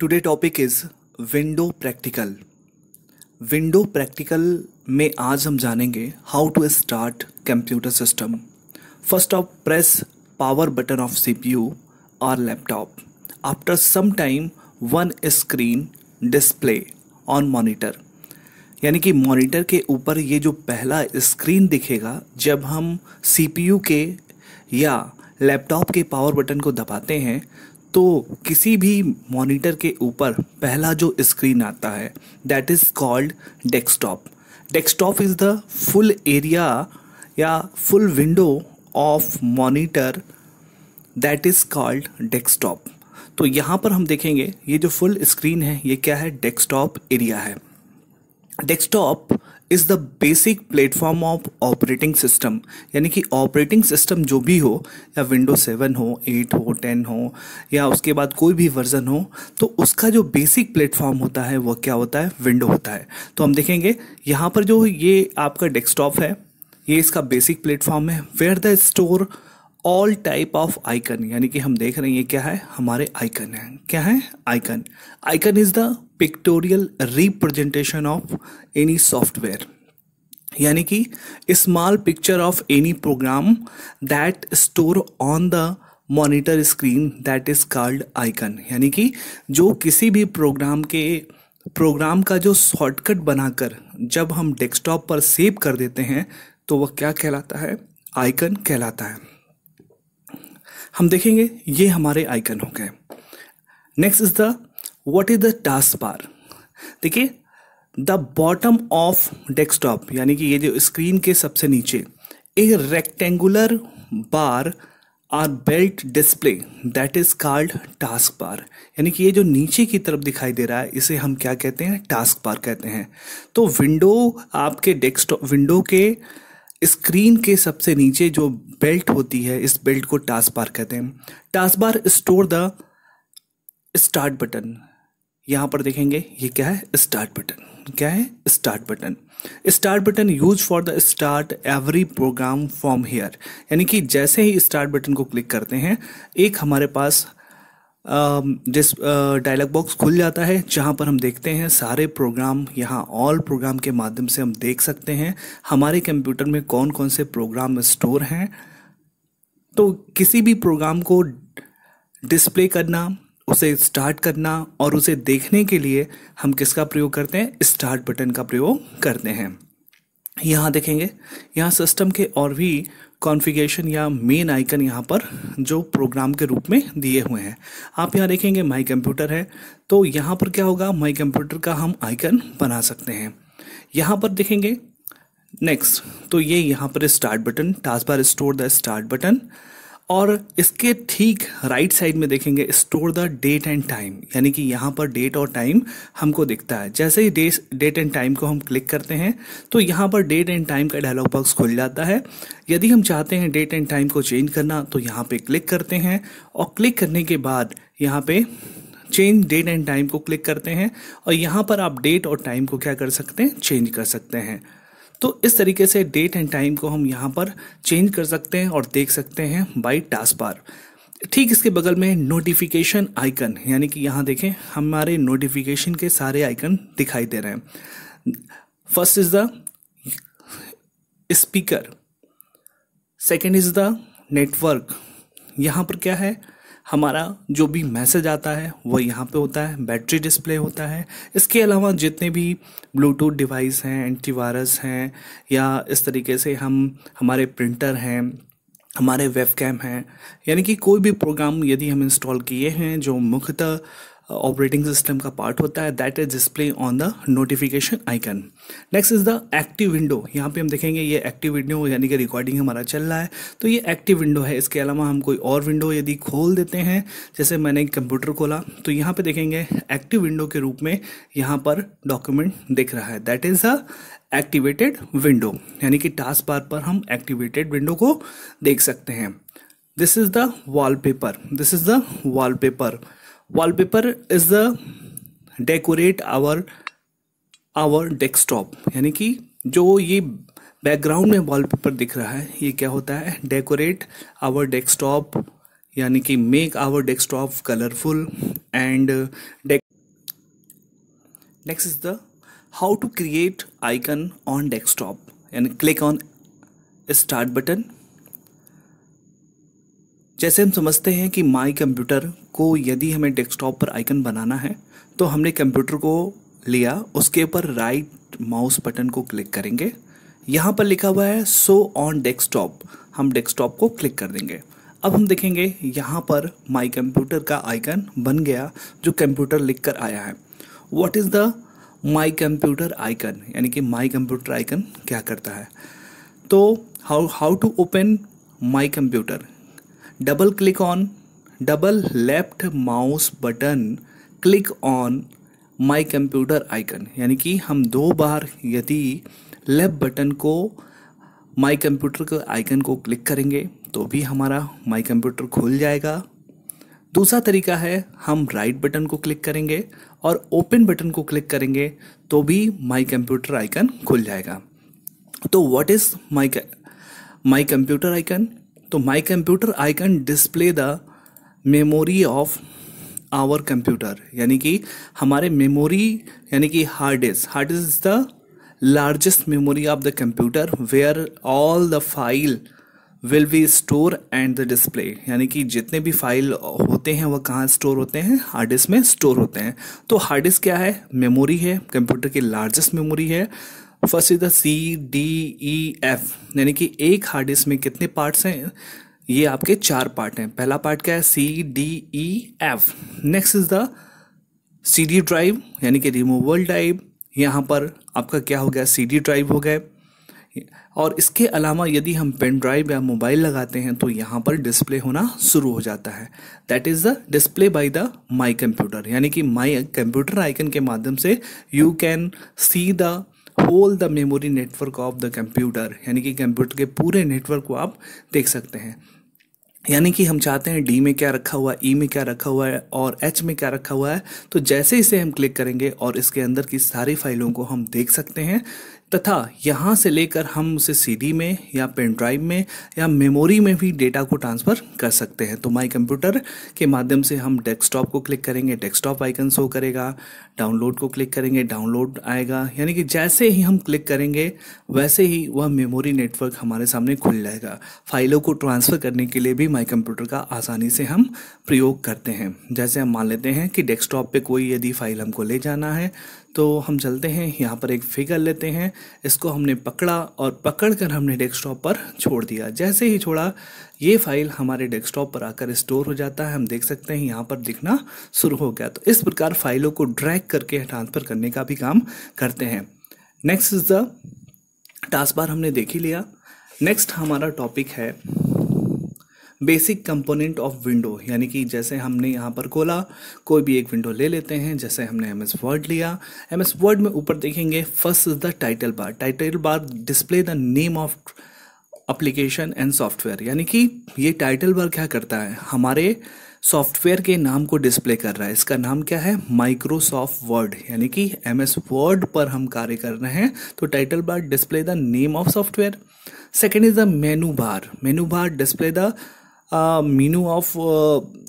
today topic is window practical window practical में आज हम जानेंगे how to start computer system first of press power button of CPU और laptop after some time one screen display on monitor यानी कि monitor के ऊपर ये जो पहला स्क्रीन दिखेगा जब हम सीपीयू के या लैपटॉप के पावर बटन को दबाते हैं तो किसी भी मॉनिटर के ऊपर पहला जो स्क्रीन आता है that is called desktop desktop is the full area या full window of monitor that is called desktop तो यहाँ पर हम देखेंगे ये जो फुल स्क्रीन है ये क्या है डेस्कटॉप एरिया है desktop is the basic platform of operating system यानी कि ऑपरेटिंग सिस्टम जो भी हो या विंडो सेवन हो एट हो टेन हो या उसके बाद कोई भी वर्जन हो तो उसका जो बेसिक प्लेटफॉर्म होता है वह क्या होता है विंडो होता है तो हम देखेंगे यहाँ पर जो ये आपका डेस्कटॉप है ये इसका बेसिक प्लेटफॉर्म है where the store all type of icon यानी कि हम देख रहे हैं ये क्या है हमारे आइकन हैं क्या है icon icon is the pictorial representation of any software यानी कि small picture of any program that store on the monitor screen that is called icon यानी कि जो किसी भी प्रोग्राम के प्रोग्राम का जो शॉर्टकट बनाकर जब हम डेस्कटॉप पर सेव कर देते हैं तो वह क्या कहलाता है आइकन कहलाता है हम देखेंगे ये हमारे आइकन हो गए next is the what is the task bar देखिए द बॉटम ऑफ डेस्कटॉप यानी कि ये जो स्क्रीन के सबसे नीचे एक rectangular bar or belt display that is called task bar यानी कि ये जो नीचे की तरफ दिखाई दे रहा है इसे हम क्या कहते हैं टास्क बार कहते हैं तो विंडो आपके डेस्कटॉप विंडो के स्क्रीन के सबसे नीचे जो बेल्ट होती है इस बेल्ट को टास्क बार कहते हैं task bar store the start button यहाँ पर देखेंगे ये क्या है स्टार्ट बटन क्या है start button start button use for the start every program from here यानी कि जैसे ही स्टार्ट बटन को क्लिक करते हैं एक हमारे पास जिस डायलॉग बॉक्स खुल जाता है जहाँ पर हम देखते हैं सारे प्रोग्राम यहाँ ऑल प्रोग्राम के माध्यम से हम देख सकते हैं हमारे कंप्यूटर में कौन कौन से प्रोग्राम स्टोर हैं तो किसी भी प्रोग्राम को डिस्प्ले करना उसे स्टार्ट करना और उसे देखने के लिए हम किसका प्रयोग करते हैं स्टार्ट बटन का प्रयोग करते हैं यहाँ देखेंगे यहाँ सिस्टम के और भी कॉन्फ़िगरेशन या मेन आइकन यहाँ पर जो प्रोग्राम के रूप में दिए हुए हैं आप यहाँ देखेंगे माई कंप्यूटर है तो यहाँ पर क्या होगा माई कंप्यूटर का हम आइकन बना सकते हैं यहाँ पर देखेंगे नेक्स्ट तो ये यहाँ पर start button task bar store the start button और इसके ठीक राइट साइड में देखेंगे store the date and time यानी कि यहाँ पर डेट और टाइम हमको दिखता है जैसे ही डेट एंड टाइम को हम क्लिक करते हैं तो यहाँ पर डेट एंड टाइम का डायलॉग बॉक्स खुल जाता है यदि हम चाहते हैं डेट एंड टाइम को चेंज करना तो यहाँ पे क्लिक करते हैं और क्लिक करने के बाद यहाँ पे चेंज डेट एंड टाइम को क्लिक करते हैं और यहाँ पर आप डेट और टाइम को क्या कर सकते हैं चेंज कर सकते हैं तो इस तरीके से डेट एंड टाइम को हम यहाँ पर चेंज कर सकते हैं और देख सकते हैं बाई टास्क बार ठीक इसके बगल में नोटिफिकेशन आइकन यानी कि यहाँ देखें हमारे नोटिफिकेशन के सारे आइकन दिखाई दे रहे हैं first is the speaker second is the network यहाँ पर क्या है हमारा जो भी मैसेज आता है वो यहाँ पे होता है बैटरी डिस्प्ले होता है इसके अलावा जितने भी ब्लूटूथ डिवाइस हैं एंटीवायरस हैं या इस तरीके से हम हमारे प्रिंटर हैं हमारे वेबकैम हैं यानी कि कोई भी प्रोग्राम यदि हम इंस्टॉल किए हैं जो मुख्यतः ऑपरेटिंग सिस्टम का पार्ट होता है that is display on the notification icon next is the active window यहाँ पे हम देखेंगे ये एक्टिव विंडो यानी कि रिकॉर्डिंग हमारा चल रहा है तो ये एक्टिव विंडो है इसके अलावा हम कोई और विंडो यदि खोल देते हैं जैसे मैंने कंप्यूटर खोला तो यहाँ पे देखेंगे एक्टिव विंडो के रूप में यहाँ पर डॉक्यूमेंट दिख रहा है that is a activated window यानी कि टास्क बार पर हम एक्टिवेटेड विंडो को देख सकते हैं this is the paper this is the paper wallpaper is the decorate our our desktop यानी कि जो ये बैकग्राउंड में वॉलपेपर दिख रहा है ये क्या होता है डेकोरेट आवर डेस्कटॉप यानी कि make our desktop colourful and next is the how to create icon on desktop यानी क्लिक ऑन स्टार्ट बटन जैसे हम समझते हैं कि माई कंप्यूटर को यदि हमें डेस्कटॉप पर आइकन बनाना है तो हमने कंप्यूटर को लिया उसके ऊपर राइट माउस बटन को क्लिक करेंगे यहाँ पर लिखा हुआ है सो ऑन डेस्कटॉप हम डेस्कटॉप को क्लिक कर देंगे अब हम देखेंगे यहाँ पर माई कंप्यूटर का आइकन बन गया जो कंप्यूटर लिख कर आया है what is the my computer icon यानी कि माई कंप्यूटर आइकन क्या करता है तो how how to open my computer double click on double left mouse button click on my computer icon यानी कि हम दो बार यदि लेफ्ट बटन को माई कंप्यूटर के आइकन को क्लिक करेंगे तो भी हमारा माई कंप्यूटर खुल जाएगा दूसरा तरीका है हम राइट बटन को क्लिक करेंगे और ओपन बटन को क्लिक करेंगे तो भी माई कंप्यूटर आइकन खुल जाएगा तो what is my my computer icon तो my computer I can display the memory of our computer यानी कि हमारे मेमोरी यानी कि hard disk hard disk is the largest memory of the computer where all the file will be store and the display यानी कि जितने भी file होते हैं वह कहाँ स्टोर होते हैं हार्ड डिस्क में स्टोर होते हैं तो हार्ड डिस्क क्या है मेमोरी है कंप्यूटर की लार्जेस्ट मेमोरी है first is the C D E F यानी कि एक हार्ड डिस्क में कितने पार्ट्स हैं ये आपके चार पार्ट हैं पहला पार्ट क्या है C D E F next is the C drive ड्राइव यानी कि रिमूवल ड्राइव यहाँ पर आपका क्या हो गया सी डी ड्राइव हो गए और इसके अलावा यदि हम पेन ड्राइव या मोबाइल लगाते हैं तो यहाँ पर डिस्प्ले होना शुरू हो जाता है that is the display by the my computer यानी कि माई कंप्यूटर आइकन के माध्यम से you can see the whole the memory network of the computer यानी कि कंप्यूटर के पूरे नेटवर्क को आप देख सकते हैं यानी कि हम चाहते हैं डी में क्या रखा हुआ है ई e में क्या रखा हुआ है और एच में क्या रखा हुआ है तो जैसे इसे हम क्लिक करेंगे और इसके अंदर की सारी फाइलों को हम देख सकते हैं तथा यहाँ से लेकर हम उसे सीडी में या पेन ड्राइव में या मेमोरी में भी डेटा को ट्रांसफ़र कर सकते हैं तो माई कंप्यूटर के माध्यम से हम डेस्कटॉप को क्लिक करेंगे डेस्कटॉप आइकन शो करेगा डाउनलोड को क्लिक करेंगे डाउनलोड आएगा यानी कि जैसे ही हम क्लिक करेंगे वैसे ही वह मेमोरी नेटवर्क हमारे सामने खुल जाएगा फाइलों को ट्रांसफ़र करने के लिए भी माई कंप्यूटर का आसानी से हम प्रयोग करते हैं जैसे हम मान लेते हैं कि डेस्कटॉप पर कोई यदि फाइल हमको ले जाना है तो हम चलते हैं यहाँ पर एक फिगर लेते हैं इसको हमने पकड़ा और पकड़ कर हमने डेस्कटॉप पर छोड़ दिया जैसे ही छोड़ा ये फाइल हमारे डेस्कटॉप पर आकर स्टोर हो जाता है हम देख सकते हैं यहाँ पर दिखना शुरू हो गया तो इस प्रकार फाइलों को ड्रैग करके ट्रांसफ़र करने का भी काम करते हैं next is the task bar हमने देख ही लिया नेक्स्ट हमारा टॉपिक है बेसिक कंपोनेंट ऑफ विंडो यानी कि जैसे हमने यहाँ पर खोला कोई भी एक विंडो ले लेते हैं जैसे हमने एम एस वर्ड लिया एम एस वर्ड में ऊपर देखेंगे first is the title bar title bar display the name of application and software यानी कि ये टाइटल बार क्या करता है हमारे सॉफ्टवेयर के नाम को डिस्प्ले कर रहा है इसका नाम क्या है माइक्रोसॉफ्ट वर्ड यानी कि एम एस वर्ड पर हम कार्य कर रहे हैं तो title bar display the name of software second is the menu bar menu bar display the menu of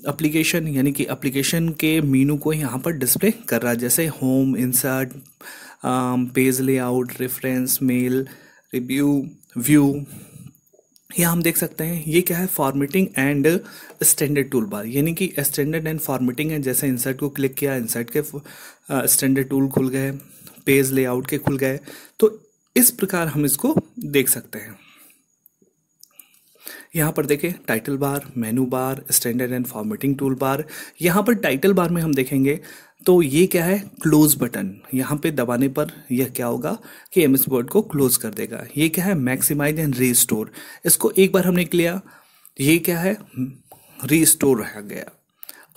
application यानी कि एप्लीकेशन के मीनू को यहाँ पर डिस्प्ले कर रहा है जैसे home insert page layout reference mail review view ये हम देख सकते हैं ये क्या है formatting and standard tool bar यानी कि स्टैंडर्ड एंड फॉर्मेटिंग है जैसे इंसर्ट को क्लिक किया इंसर्ट के स्टैंडर्ड टूल खुल गए पेज लेआउट के खुल गए तो इस प्रकार हम इसको देख सकते हैं यहाँ पर देखें title bar menu bar standard and formatting tool bar यहाँ पर टाइटल बार में हम देखेंगे तो ये क्या है क्लोज बटन यहाँ पे दबाने पर यह क्या होगा कि एम एस वर्ड को क्लोज कर देगा ये क्या है मैक्सिमाइज एंड रीस्टोर इसको एक बार हमने लिया ये क्या है स्टोर रह गया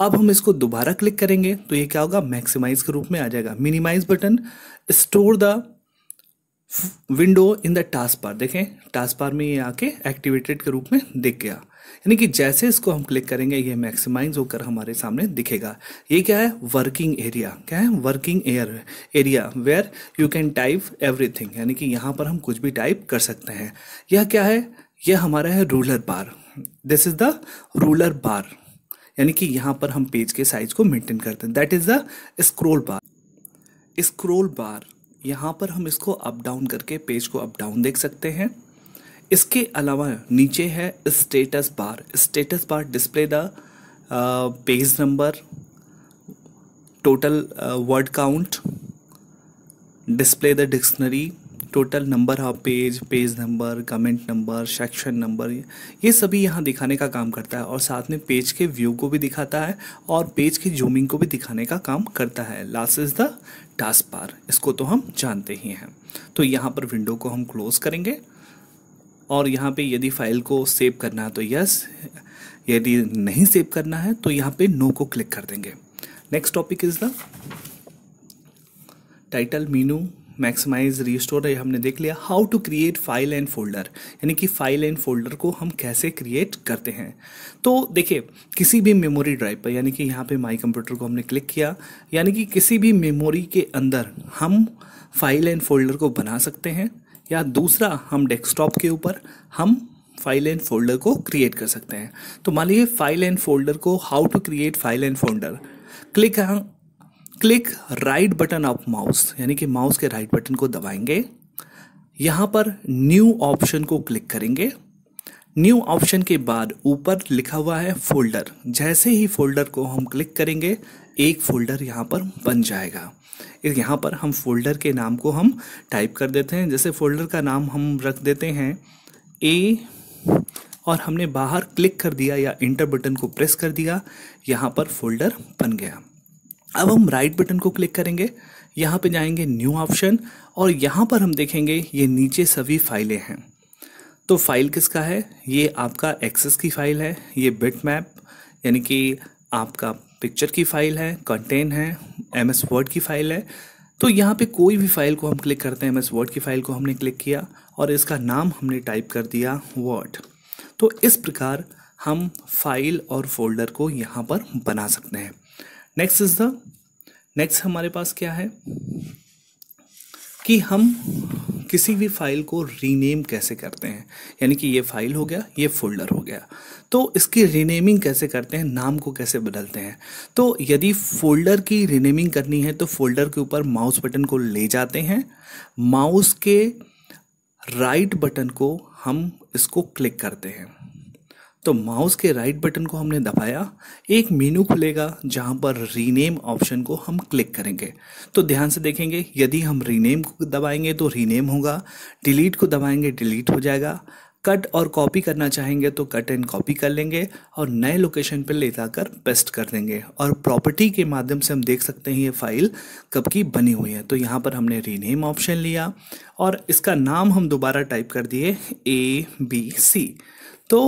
अब हम इसको दोबारा क्लिक करेंगे तो ये क्या होगा मैक्सिमाइज के रूप में आ जाएगा minimize button store the window in the task bar देखें टास्क बार में ये आके एक्टिवेटेड के रूप में दिख गया यानी कि जैसे इसको हम क्लिक करेंगे ये मैक्सिमाइज होकर हमारे सामने दिखेगा ये क्या है वर्किंग एरिया क्या है working air area where you can type everything यानी कि यहाँ पर हम कुछ भी टाइप कर सकते हैं यह क्या है यह हमारा है ruler bar this is the ruler bar यानी कि यहाँ पर हम पेज के साइज को मेंटेन करते हैं that is the scroll bar scroll bar यहाँ पर हम इसको अप डाउन करके पेज को अप डाउन देख सकते हैं इसके अलावा नीचे है status bar status bar display the page number total word count display the dictionary total number of page page number comment number section number ये सभी यहाँ दिखाने का काम करता है और साथ में पेज के व्यू को भी दिखाता है और पेज के जूमिंग को भी दिखाने का काम करता है last is the task bar इसको तो हम जानते ही हैं तो यहाँ पर विंडो को हम क्लोज़ करेंगे और यहाँ पे यदि फाइल को सेव करना है तो यस यदि नहीं सेव करना है तो यहाँ पे नो को क्लिक कर देंगे next topic is the title menu maximize restore ये हमने देख लिया how to create file and folder यानी कि फाइल एंड फोल्डर को हम कैसे क्रिएट करते हैं तो देखिए किसी भी मेमोरी ड्राइव पर यानी कि यहाँ पे माई कंप्यूटर को हमने क्लिक किया यानी कि किसी भी मेमोरी के अंदर हम फाइल एंड फोल्डर को बना सकते हैं या दूसरा हम डेस्कटॉप के ऊपर हम फाइल एंड फोल्डर को क्रिएट कर सकते हैं तो मान लीजिए फाइल एंड फोल्डर को how to create file and folder click click right button of mouse यानी कि माउस के राइट बटन को दबाएंगे यहाँ पर न्यू ऑप्शन को क्लिक करेंगे न्यू ऑप्शन के बाद ऊपर लिखा हुआ है फोल्डर जैसे ही फोल्डर को हम क्लिक करेंगे एक फोल्डर यहाँ पर बन जाएगा यहाँ पर हम फोल्डर के नाम को हम टाइप कर देते हैं जैसे फोल्डर का नाम हम रख देते हैं ए और हमने बाहर क्लिक कर दिया या इंटर बटन को प्रेस कर दिया यहाँ पर फोल्डर बन गया अब हम राइट बटन को क्लिक करेंगे यहाँ पे जाएंगे न्यू ऑप्शन और यहाँ पर हम देखेंगे ये नीचे सभी फाइलें हैं तो फाइल किसका है ये आपका एक्सेस की फाइल है ये बिट मैप यानी कि आपका पिक्चर की फाइल है कंटेन है एम एस वर्ड की फाइल है तो यहाँ पे कोई भी फाइल को हम क्लिक करते हैं एम एस वर्ड की फाइल को हमने क्लिक किया और इसका नाम हमने टाइप कर दिया वर्ड तो इस प्रकार हम फाइल और फोल्डर को यहाँ पर बना सकते हैं नेक्स्ट इज द नेक्स्ट हमारे पास क्या है कि हम किसी भी फाइल को रीनेम कैसे करते हैं यानी कि ये फाइल हो गया ये फोल्डर हो गया तो इसकी रीनेमिंग कैसे करते हैं नाम को कैसे बदलते हैं तो यदि फोल्डर की रीनेमिंग करनी है तो फोल्डर के ऊपर माउस बटन को ले जाते हैं माउस के राइट बटन को हम इसको क्लिक करते हैं तो माउस के राइट बटन को हमने दबाया एक मेनू खुलेगा जहां पर रीनेम ऑप्शन को हम क्लिक करेंगे तो ध्यान से देखेंगे यदि हम रीनेम को दबाएंगे तो रीनेम होगा डिलीट को दबाएंगे डिलीट हो जाएगा कट और कॉपी करना चाहेंगे तो कट एंड कॉपी कर लेंगे और नए लोकेशन पर ले जाकर पेस्ट कर देंगे और प्रॉपर्टी के माध्यम से हम देख सकते हैं ये फाइल कब की बनी हुई है तो यहाँ पर हमने रीनेम ऑप्शन लिया और इसका नाम हम दोबारा टाइप कर दिए ए बी सी तो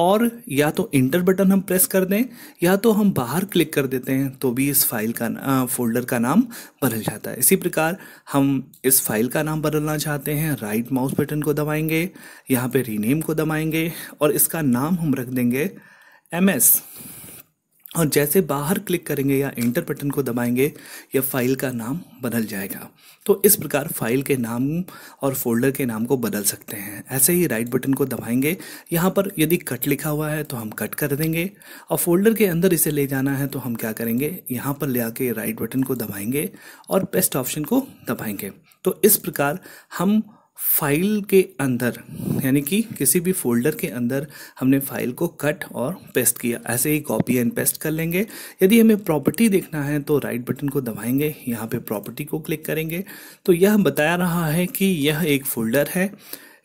और या तो इंटर बटन हम प्रेस कर दें या तो हम बाहर क्लिक कर देते हैं तो भी इस फाइल का आ, फोल्डर का नाम बदल जाता है इसी प्रकार हम इस फाइल का नाम बदलना चाहते हैं राइट माउस बटन को दबाएंगे यहाँ पे रीनेम को दबाएंगे और इसका नाम हम रख देंगे एम एस और जैसे बाहर क्लिक करेंगे या इंटर बटन को दबाएंगे या फाइल का नाम बदल जाएगा तो इस प्रकार फाइल के नाम और फोल्डर के नाम को बदल सकते हैं ऐसे ही राइट बटन को दबाएंगे यहाँ पर यदि कट लिखा हुआ है तो हम कट कर देंगे और फोल्डर के अंदर इसे ले जाना है तो हम क्या करेंगे यहाँ पर ले आके राइट बटन को दबाएंगे और बेस्ट ऑप्शन को दबाएंगे तो इस प्रकार हम फाइल के अंदर यानी कि किसी भी फोल्डर के अंदर हमने फाइल को कट और पेस्ट किया ऐसे ही कॉपी एंड पेस्ट कर लेंगे यदि हमें प्रॉपर्टी देखना है तो राइट बटन को दबाएंगे यहाँ पे प्रॉपर्टी को क्लिक करेंगे तो यह बताया रहा है कि यह एक फोल्डर है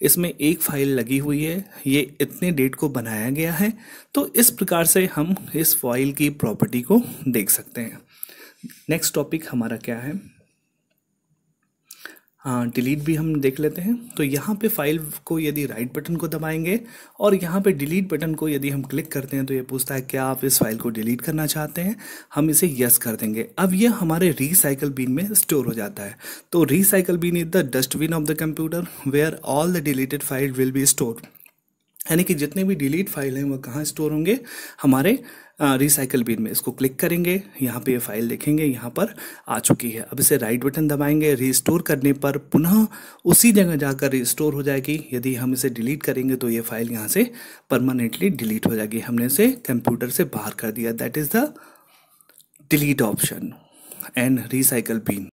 इसमें एक फाइल लगी हुई है ये इतने डेट को बनाया गया है तो इस प्रकार से हम इस फाइल की प्रॉपर्टी को देख सकते हैं नेक्स्ट टॉपिक हमारा क्या है डिलीट हाँ, भी हम देख लेते हैं तो यहाँ पे फाइल को यदि राइट बटन को दबाएंगे और यहाँ पे डिलीट बटन को यदि हम क्लिक करते हैं तो ये पूछता है क्या आप इस फाइल को डिलीट करना चाहते हैं हम इसे यस कर देंगे अब ये हमारे रिसाइकल बिन में स्टोर हो जाता है तो recycle bin is the dustbin of the computer where all the deleted file will be store यानी कि जितने भी डिलीट फाइल हैं वह कहाँ स्टोर होंगे हमारे रिसाइकल बिन में इसको क्लिक करेंगे यहाँ पे ये फाइल देखेंगे यहाँ पर आ चुकी है अब इसे राइट बटन दबाएंगे रिस्टोर करने पर पुनः उसी जगह जाकर रिस्टोर हो जाएगी यदि हम इसे डिलीट करेंगे तो ये फाइल यहाँ से परमानेंटली डिलीट हो जाएगी हमने इसे कंप्यूटर से बाहर कर दिया that is the delete option and recycle bin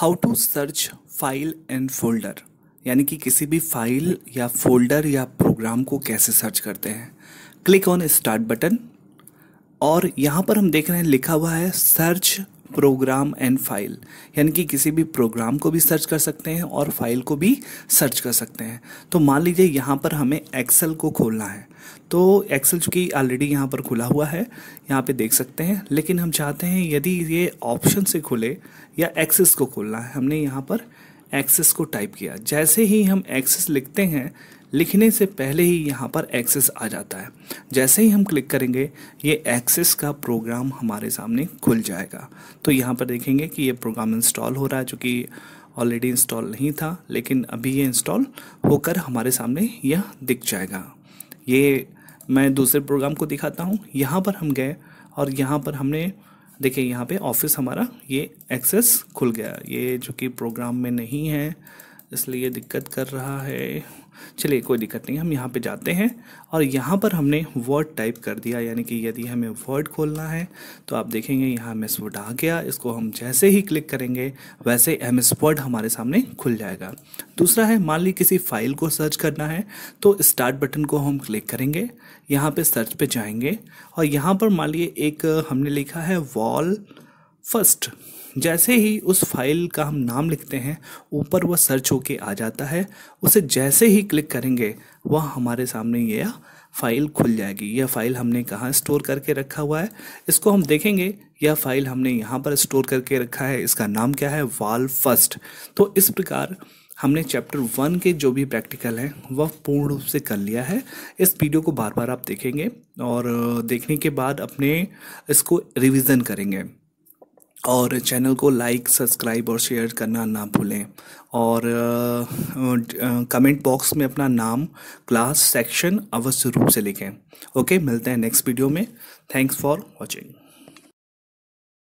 how to search file and folder यानी कि किसी भी फाइल या फोल्डर या प्रोग्राम को कैसे सर्च करते हैं क्लिक ऑन स्टार्ट बटन और यहाँ पर हम देख रहे हैं लिखा हुआ है सर्च प्रोग्राम एंड फाइल यानी कि किसी भी प्रोग्राम को भी सर्च कर सकते हैं और फाइल को भी सर्च कर सकते हैं तो मान लीजिए यहाँ पर हमें एक्सेल को खोलना है तो एक्सेल चूँकि ऑलरेडी यहाँ पर खुला हुआ है यहाँ पे देख सकते हैं लेकिन हम चाहते हैं यदि ये ऑप्शन से खुले या एक्सेस को खोलना है हमने यहाँ पर एक्सेस को टाइप किया जैसे ही हम एक्सेस लिखते हैं लिखने से पहले ही यहाँ पर एक्सेस आ जाता है जैसे ही हम क्लिक करेंगे ये एक्सेस का प्रोग्राम हमारे सामने खुल जाएगा तो यहाँ पर देखेंगे कि ये प्रोग्राम इंस्टॉल हो रहा है जो कि ऑलरेडी इंस्टॉल नहीं था लेकिन अभी ये इंस्टॉल होकर हमारे सामने यह दिख जाएगा ये मैं दूसरे प्रोग्राम को दिखाता हूँ यहाँ पर हम गए और यहाँ पर हमने देखिए यहाँ पे ऑफिस हमारा ये एक्सेस खुल गया ये जो कि प्रोग्राम में नहीं है इसलिए दिक्कत कर रहा है चलिए कोई दिक्कत नहीं हम यहाँ पे जाते हैं और यहाँ पर हमने वर्ड टाइप कर दिया यानी कि यदि हमें वर्ड खोलना है तो आप देखेंगे यहाँ एम एस वर्ड आ गया इसको हम जैसे ही क्लिक करेंगे वैसे एम एस वर्ड हमारे सामने खुल जाएगा दूसरा है मान ली किसी फाइल को सर्च करना है तो स्टार्ट बटन को हम क्लिक करेंगे यहाँ पर सर्च पर जाएंगे और यहाँ पर मान लिए एक हमने लिखा है वॉल फर्स्ट जैसे ही उस फाइल का हम नाम लिखते हैं ऊपर वह सर्च होके आ जाता है उसे जैसे ही क्लिक करेंगे वह हमारे सामने यह फाइल खुल जाएगी यह फाइल हमने कहाँ स्टोर करके रखा हुआ है इसको हम देखेंगे यह फाइल हमने यहाँ पर स्टोर करके रखा है इसका नाम क्या है वाल फर्स्ट तो इस प्रकार हमने चैप्टर वन के जो भी प्रैक्टिकल हैं वह पूर्ण रूप से कर लिया है इस वीडियो को बार बार आप देखेंगे और देखने के बाद अपने इसको रिवीजन करेंगे और चैनल को लाइक सब्सक्राइब और शेयर करना ना भूलें और कमेंट बॉक्स में अपना नाम क्लास सेक्शन अवश्य रूप से लिखें ओके मिलते हैं नेक्स्ट वीडियो में थैंक्स फॉर वॉचिंग